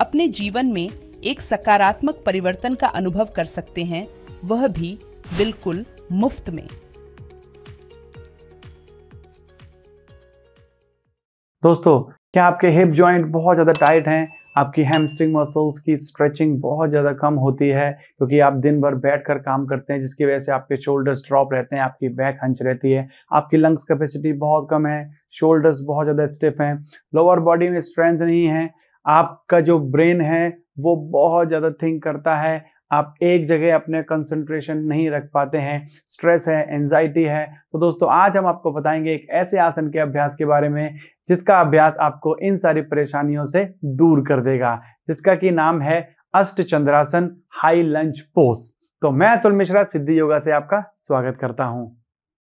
अपने जीवन में एक सकारात्मक परिवर्तन का अनुभव कर सकते हैं वह भी बिल्कुल मुफ्त में दोस्तों क्या आपके हिप जॉइंट बहुत ज़्यादा टाइट हैं आपकी हैमस्ट्रिंग मसल्स की स्ट्रेचिंग बहुत ज़्यादा कम होती है क्योंकि आप दिन भर बैठ कर काम करते हैं जिसकी वजह से आपके शोल्डर्स ड्रॉप रहते हैं आपकी बैक हंच रहती है आपकी लंग्स कैपेसिटी बहुत कम है शोल्डर्स बहुत ज़्यादा स्टिफ हैं लोअर बॉडी में स्ट्रेंथ नहीं है आपका जो ब्रेन है वो बहुत ज़्यादा थिंक करता है आप एक जगह अपने कंसंट्रेशन नहीं रख पाते हैं स्ट्रेस है एनजाइटी है तो दोस्तों आज हम आपको बताएंगे एक ऐसे आसन के अभ्यास के बारे में जिसका अभ्यास आपको इन सारी परेशानियों से दूर कर देगा जिसका कि नाम है अष्ट चंद्रासन हाई लंच पोस्ट तो मैं अतुल मिश्रा सिद्धि योगा से आपका स्वागत करता हूं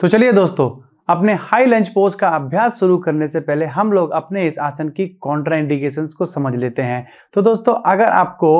तो चलिए दोस्तों अपने हाई लंच पोज का अभ्यास शुरू करने से पहले हम लोग अपने इस आसन की कॉन्ट्रा को समझ लेते हैं तो दोस्तों अगर आपको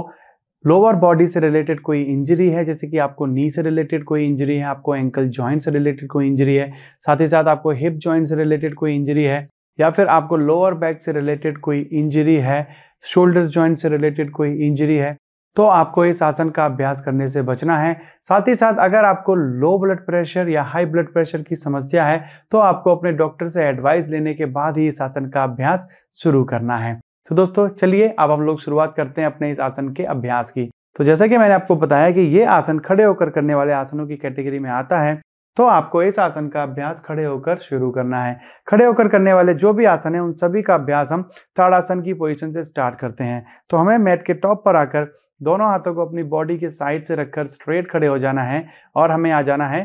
लोअर बॉडी से रिलेटेड कोई इंजरी है जैसे कि आपको नी से रिलेटेड कोई इंजरी है आपको एंकल जॉइंट से रिलेटेड कोई इंजरी है साथ ही साथ आपको हिप जॉइंट से रिलेटेड कोई इंजरी है या फिर आपको लोअर बैक से रिलेटेड कोई इंजरी है शोल्डर्स जॉइंट से रिलेटेड कोई इंजरी है तो आपको इस आसन का अभ्यास करने से बचना है साथ ही साथ अगर आपको लो ब्लड प्रेशर या हाई ब्लड प्रेशर की समस्या है तो आपको अपने डॉक्टर से एडवाइस लेने के बाद ही इस आसन का अभ्यास शुरू करना है तो दोस्तों चलिए अब हम लोग शुरुआत करते हैं अपने इस आसन के अभ्यास की तो जैसा कि मैंने आपको बताया कि ये आसन खड़े होकर करने वाले आसनों की कैटेगरी में आता है तो आपको इस आसन का अभ्यास खड़े होकर शुरू करना है खड़े होकर करने वाले जो भी आसन है उन सभी का अभ्यास हम ताड़ासन की पोजीशन से स्टार्ट करते हैं तो हमें मैट के टॉप पर आकर दोनों हाथों को अपनी बॉडी के साइड से रखकर स्ट्रेट खड़े हो जाना है और हमें आ जाना है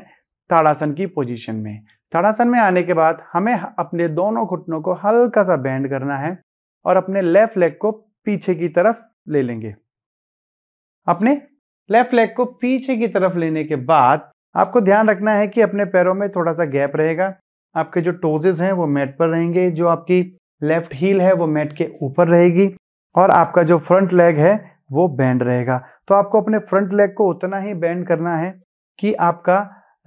ताड़ासन की पोजिशन में ताड़ासन में आने के बाद हमें अपने दोनों घुटनों को हल्का सा बैंड करना है और अपने लेफ्ट लेग को पीछे की तरफ ले लेंगे अपने लेफ्ट लेग को पीछे की तरफ लेने के बाद आपको ध्यान रखना है कि अपने पैरों में थोड़ा सा गैप रहेगा आपके जो टोजेज हैं वो मैट पर रहेंगे जो आपकी लेफ्ट हील है वो मैट के ऊपर रहेगी और आपका जो फ्रंट लेग है वो बैंड रहेगा तो आपको अपने फ्रंट लेग को उतना ही बैंड करना है कि आपका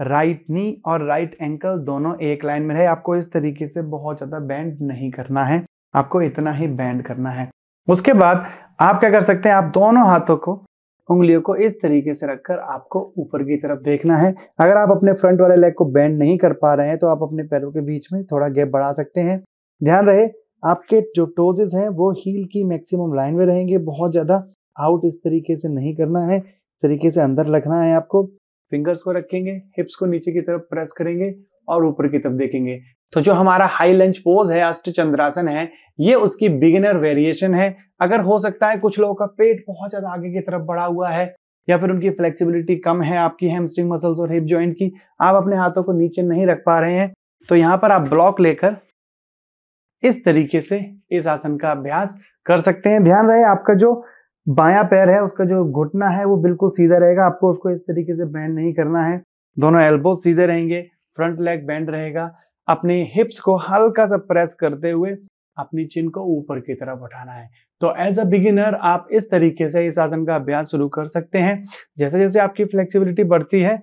राइट नी और राइट एंकल दोनों एक लाइन में रहे आपको इस तरीके से बहुत ज़्यादा बैंड नहीं करना है आपको इतना ही बैंड करना है उसके बाद आप क्या कर सकते हैं आप दोनों हाथों को उंगलियों को इस तरीके से रखकर आपको ऊपर की तरफ देखना है अगर आप अपने फ्रंट वाले लेग को बेंड नहीं कर पा रहे हैं तो आप अपने पैरों के बीच में थोड़ा गैप बढ़ा सकते हैं ध्यान रहे आपके जो टोजेज हैं वो हील की मैक्सिमम लाइन में रहेंगे बहुत ज़्यादा आउट इस तरीके से नहीं करना है इस तरीके से अंदर रखना है आपको फिंगर्स को रखेंगे हिप्स को नीचे की तरफ प्रेस करेंगे और ऊपर की तरफ देखेंगे तो जो हमारा हाई लंच पोज है अष्ट चंद्रासन है ये उसकी बिगिनर वेरिएशन है अगर हो सकता है कुछ लोगों का पेट बहुत ज्यादा आगे की तरफ बढ़ा हुआ है या फिर उनकी फ्लेक्सिबिलिटी कम है आपकी हेमस्ट्रिंग मसल्स और हिप जॉइंट की आप अपने हाथों को नीचे नहीं रख पा रहे हैं तो यहाँ पर आप ब्लॉक लेकर इस तरीके से इस आसन का अभ्यास कर सकते हैं ध्यान रहे आपका जो बाया पैर है उसका जो घुटना है वो बिल्कुल सीधा रहेगा आपको उसको इस तरीके से बैंड नहीं करना है दोनों एल्बो सीधे रहेंगे फ्रंट लेग बैंड रहेगा अपने हिप्स को हल्का सा प्रेस करते हुए अपनी चिन को ऊपर की तरफ उठाना है तो एज अ बिगिनर आप इस तरीके से इस आसन का अभ्यास शुरू कर सकते हैं जैसे जैसे आपकी फ्लेक्सिबिलिटी बढ़ती है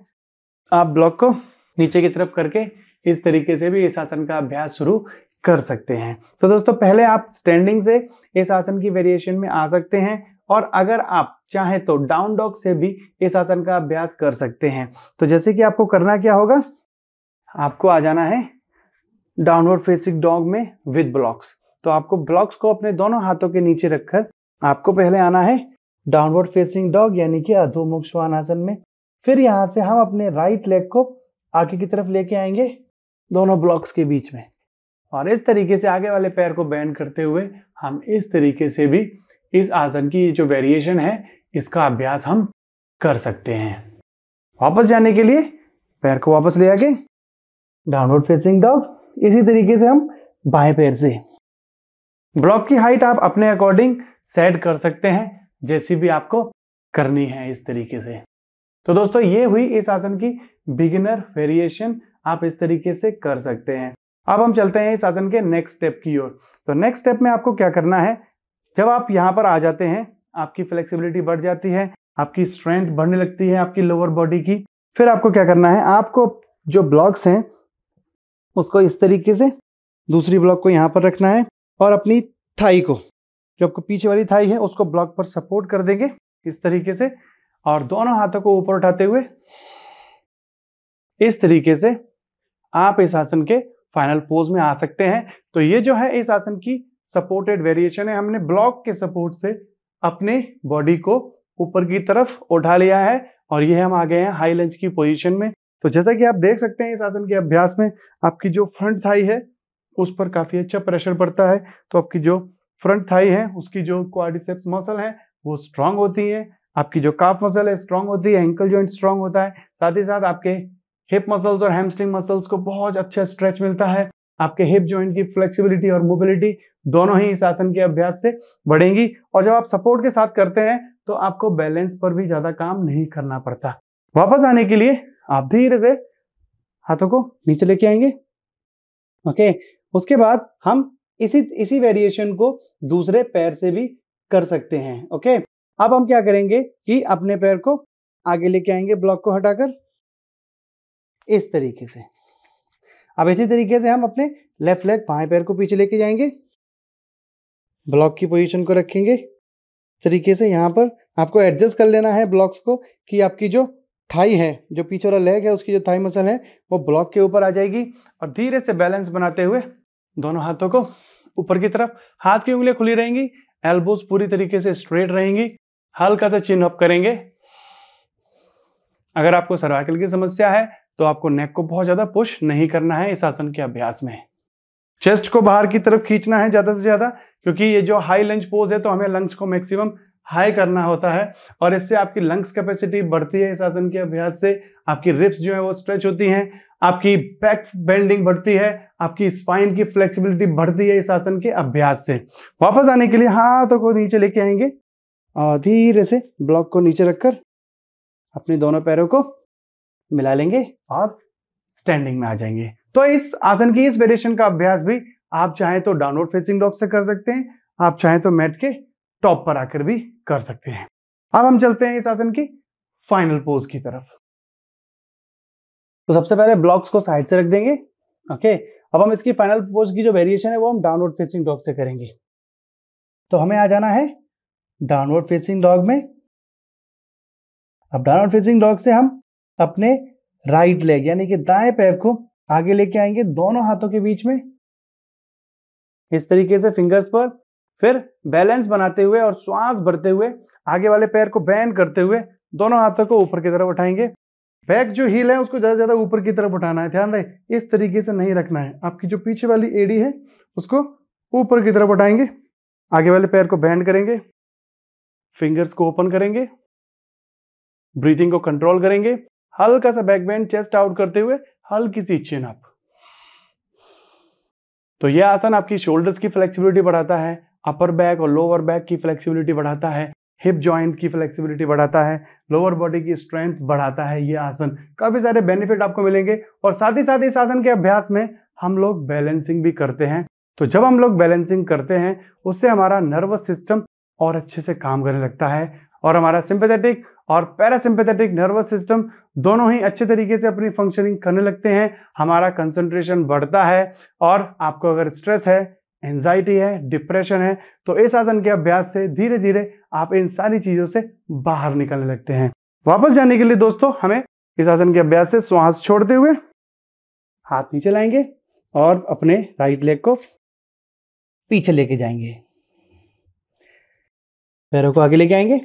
आप ब्लॉक को नीचे की तरफ करके इस तरीके से भी इस आसन का अभ्यास शुरू कर सकते हैं तो दोस्तों पहले आप स्टैंडिंग से इस आसन की वेरिएशन में आ सकते हैं और अगर आप चाहें तो डाउन डॉग से भी इस आसन का अभ्यास कर सकते हैं तो जैसे कि आपको करना क्या होगा आपको आ जाना है डाउनवर्ड फेसिंग डॉग में विद ब्लॉक्स तो आपको ब्लॉक्स को अपने दोनों हाथों के नीचे रखकर आपको पहले आना है डाउनवर्ड फेसिंग डॉग यानी कि अधोमुख श्वानासन में फिर यहाँ से हम अपने राइट लेग को आगे की तरफ लेके आएंगे दोनों ब्लॉक्स के बीच में और इस तरीके से आगे वाले पैर को बैंड करते हुए हम इस तरीके से भी इस आसन की जो वेरिएशन है इसका अभ्यास हम कर सकते हैं वापस जाने के लिए पैर को वापस ले आगे डाउनवर्ड फेसिंग डॉग इसी तरीके से हम बाएं पैर से ब्लॉक की हाइट आप अपने अकॉर्डिंग सेट कर सकते हैं जैसी भी आपको करनी है इस तरीके से तो दोस्तों ये हुई इस आसन की बिगिनर वेरिएशन आप इस तरीके से कर सकते हैं अब हम चलते हैं इस आसन के नेक्स्ट स्टेप की ओर तो नेक्स्ट स्टेप में आपको क्या करना है जब आप यहाँ पर आ जाते हैं आपकी फ्लेक्सिबिलिटी बढ़ जाती है आपकी स्ट्रेंथ बढ़ने लगती है आपकी लोअर बॉडी की फिर आपको क्या करना है आपको जो ब्लॉक्स हैं उसको इस तरीके से दूसरी ब्लॉक को यहाँ पर रखना है और अपनी थाई को जो आपको पीछे वाली थाई है उसको ब्लॉक पर सपोर्ट कर देंगे इस तरीके से और दोनों हाथों को ऊपर उठाते हुए इस तरीके से आप इस आसन के फाइनल पोज में आ सकते हैं तो ये जो है इस आसन की सपोर्टेड वेरिएशन है हमने ब्लॉक के सपोर्ट से अपने बॉडी को ऊपर की तरफ उठा लिया है और ये हम आ गए हैं हाई लंच की पोजीशन में तो जैसा कि आप देख सकते हैं इस आसन के अभ्यास में आपकी जो फ्रंट थाई है उस पर काफ़ी अच्छा प्रेशर पड़ता है तो आपकी जो फ्रंट थाई है उसकी जो क्वाड्रिसेप्स मसल है वो स्ट्रांग होती है आपकी जो काफ मसल है स्ट्रांग होती है एंकल जॉइंट स्ट्रांग होता है साथ ही साथ आपके हिप मसल्स और हैमस्ट्रिंग मसल्स को बहुत अच्छा स्ट्रेच मिलता है आपके हिप जॉइंट की फ्लेक्सिबिलिटी और मोबिलिटी दोनों ही इस आसन के अभ्यास से बढ़ेंगी और जब आप सपोर्ट के साथ करते हैं तो आपको बैलेंस पर भी ज़्यादा काम नहीं करना पड़ता वापस आने के लिए आप धीरे से हाथों को नीचे लेके आएंगे ओके उसके बाद हम इसी इसी वेरिएशन को दूसरे पैर से भी कर सकते हैं ओके अब हम क्या करेंगे कि अपने पैर को आगे लेके आएंगे ब्लॉक को हटाकर इस तरीके से अब इसी तरीके से हम अपने लेफ्ट लेग बाएं पैर को पीछे लेके जाएंगे ब्लॉक की पोजीशन को रखेंगे तरीके से यहां पर आपको एडजस्ट कर लेना है ब्लॉक्स को कि आपकी जो थाई है जो पीछे वाला लेग है उसकी जो थाई मसल है वो ब्लॉक के ऊपर आ जाएगी और धीरे से बैलेंस बनाते हुए दोनों हाथों को ऊपर की तरफ हाथ की उंगलियां खुली रहेंगी एल्बोज पूरी तरीके से स्ट्रेट रहेंगी हल्का सा चिन अप करेंगे अगर आपको सर्वाइकल की समस्या है तो आपको नेक को बहुत ज़्यादा पुश नहीं करना है इस आसन के अभ्यास में चेस्ट को बाहर की तरफ खींचना है ज़्यादा से ज़्यादा क्योंकि ये जो हाई लंच पोज है तो हमें लंच को मैक्सिमम हाई करना होता है और इससे आपकी लंग्स कैपेसिटी बढ़ती है इस आसन के अभ्यास से आपकी रिप्स जो है वो स्ट्रेच होती हैं आपकी बैक बेंडिंग बढ़ती है आपकी स्पाइन की फ्लेक्सिबिलिटी बढ़ती है इस आसन के अभ्यास से वापस आने के लिए हाथों को नीचे लेके आएंगे और धीरे से ब्लॉक को नीचे रखकर अपने दोनों पैरों को मिला लेंगे और स्टैंडिंग में आ जाएंगे तो इस आसन की इस वेरिएशन का अभ्यास भी आप चाहें तो डाउनलोड फेसिंग डॉग से कर सकते हैं आप चाहें तो मैट के टॉप पर आकर भी कर सकते हैं अब हम चलते हैं इस आसन की फाइनल पोज की तरफ तो सबसे पहले ब्लॉक्स को साइड से रख देंगे ओके अब हम इसकी फाइनल पोज की जो वेरिएशन है वो हम डाउनवर्ड फेसिंग डॉग से करेंगे तो हमें आ जाना है डाउनवर्ड फेसिंग डॉग में अब डाउनवर्ड फेसिंग डॉग से हम अपने राइट लेग यानी कि दाएं पैर को आगे लेके आएंगे दोनों हाथों के बीच में इस तरीके से फिंगर्स पर फिर बैलेंस बनाते हुए और श्वास भरते हुए आगे वाले पैर को बैंड करते हुए दोनों हाथों को ऊपर की तरफ उठाएंगे बैक जो हील है उसको ज़्यादा से ज़्यादा ऊपर की तरफ उठाना है ध्यान रहे इस तरीके से नहीं रखना है आपकी जो पीछे वाली एडी है उसको ऊपर की तरफ उठाएंगे आगे वाले पैर को बैंड करेंगे फिंगर्स को ओपन करेंगे ब्रीथिंग को कंट्रोल करेंगे हल्का सा बैक बैंड चेस्ट आउट करते हुए हल्की सी चिन अप तो यह आसन आपकी शोल्डर्स की फ्लेक्सिबिलिटी बढ़ाता है अपर बैक और लोअर बैक की फ्लेक्सिबिलिटी बढ़ाता है हिप जॉइंट की फ्लेक्सिबिलिटी बढ़ाता है लोअर बॉडी की स्ट्रेंथ बढ़ाता है ये आसन काफ़ी सारे बेनिफिट आपको मिलेंगे और साथ ही साथ इस आसन के अभ्यास में हम लोग बैलेंसिंग भी करते हैं तो जब हम लोग बैलेंसिंग करते हैं उससे हमारा नर्वस सिस्टम और अच्छे से काम करने लगता है और हमारा सिंपेथेटिक और पैरासिंपेथेटिक नर्वस सिस्टम दोनों ही अच्छे तरीके से अपनी फंक्शनिंग करने लगते हैं हमारा कंसंट्रेशन बढ़ता है और आपको अगर स्ट्रेस है एंजाइटी है डिप्रेशन है तो इस आसन के अभ्यास से धीरे धीरे आप इन सारी चीज़ों से बाहर निकलने लगते हैं वापस जाने के लिए दोस्तों हमें इस आसन के अभ्यास से श्वास छोड़ते हुए हाथ नीचे लाएंगे और अपने राइट लेग को पीछे लेके जाएंगे पैरों को आगे लेके आएंगे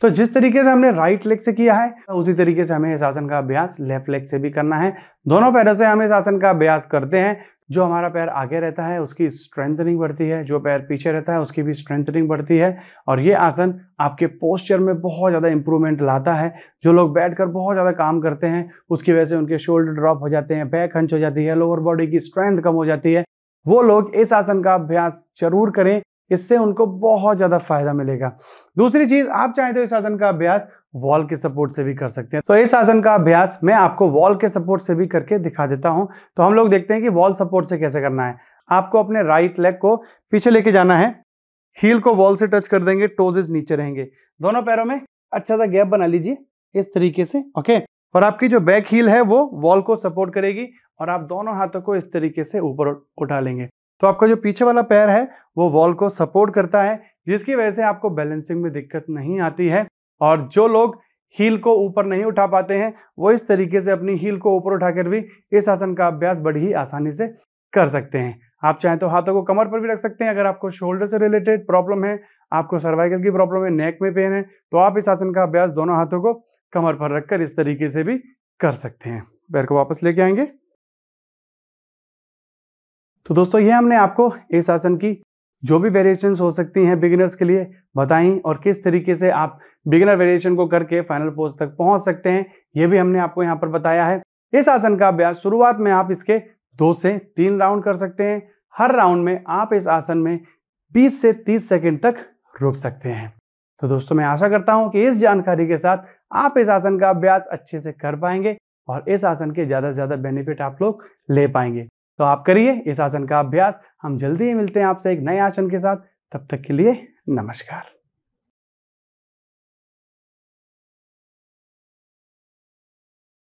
तो जिस तरीके से हमने राइट लेग से किया है उसी तरीके से हमें इस आसन का अभ्यास लेफ्ट लेग से भी करना है दोनों पैरों से हम इस आसन का अभ्यास करते हैं जो हमारा पैर आगे रहता है उसकी स्ट्रेंथनिंग बढ़ती है जो पैर पीछे रहता है उसकी भी स्ट्रेंथनिंग बढ़ती है और ये आसन आपके पोस्चर में बहुत ज़्यादा इंप्रूवमेंट लाता है जो लोग बैठकर बहुत ज़्यादा काम करते हैं उसकी वजह से उनके शोल्डर ड्रॉप हो जाते हैं बैक हंच हो जाती है लोअर बॉडी की स्ट्रेंथ कम हो जाती है वो लोग इस आसन का अभ्यास जरूर करें इससे उनको बहुत ज़्यादा फायदा मिलेगा दूसरी चीज़ आप चाहें तो इस आसन का अभ्यास वॉल के सपोर्ट से भी कर सकते हैं तो इस आसन का अभ्यास मैं आपको वॉल के सपोर्ट से भी करके दिखा देता हूं तो हम लोग देखते हैं कि वॉल सपोर्ट से कैसे करना है आपको अपने राइट लेग को पीछे लेके जाना है हील को वॉल से टच कर देंगे टोजेस नीचे रहेंगे दोनों पैरों में अच्छा सा गैप बना लीजिए इस तरीके से ओके और आपकी जो बैक हील है वो वॉल को सपोर्ट करेगी और आप दोनों हाथों को इस तरीके से ऊपर उठा लेंगे तो आपका जो पीछे वाला पैर है वो वॉल को सपोर्ट करता है जिसकी वजह से आपको बैलेंसिंग में दिक्कत नहीं आती है और जो लोग हील को ऊपर नहीं उठा पाते हैं वो इस तरीके से अपनी हील को ऊपर उठाकर भी इस आसन का अभ्यास बड़ी ही आसानी से कर सकते हैं आप चाहें तो हाथों को कमर पर भी रख सकते हैं अगर आपको शोल्डर से रिलेटेड प्रॉब्लम है आपको सर्वाइकल की प्रॉब्लम है नेक में पेन है तो आप इस आसन का अभ्यास दोनों हाथों को कमर पर रखकर इस तरीके से भी कर सकते हैं पैर को वापस लेके आएंगे तो दोस्तों ये हमने आपको इस आसन की जो भी वेरिएशंस हो सकती हैं बिगिनर्स के लिए बताई और किस तरीके से आप बिगिनर वेरिएशन को करके फाइनल पोज तक पहुंच सकते हैं ये भी हमने आपको यहाँ पर बताया है इस आसन का अभ्यास शुरुआत में आप इसके दो से तीन राउंड कर सकते हैं हर राउंड में आप इस आसन में 20 से 30 सेकंड तक रुक सकते हैं तो दोस्तों मैं आशा करता हूं कि इस जानकारी के साथ आप इस आसन का अभ्यास अच्छे से कर पाएंगे और इस आसन के ज़्यादा से ज़्यादा बेनिफिट आप लोग ले पाएंगे तो आप करिए इस आसन का अभ्यास हम जल्दी ही मिलते हैं आपसे एक नए आसन के साथ तब तक के लिए नमस्कार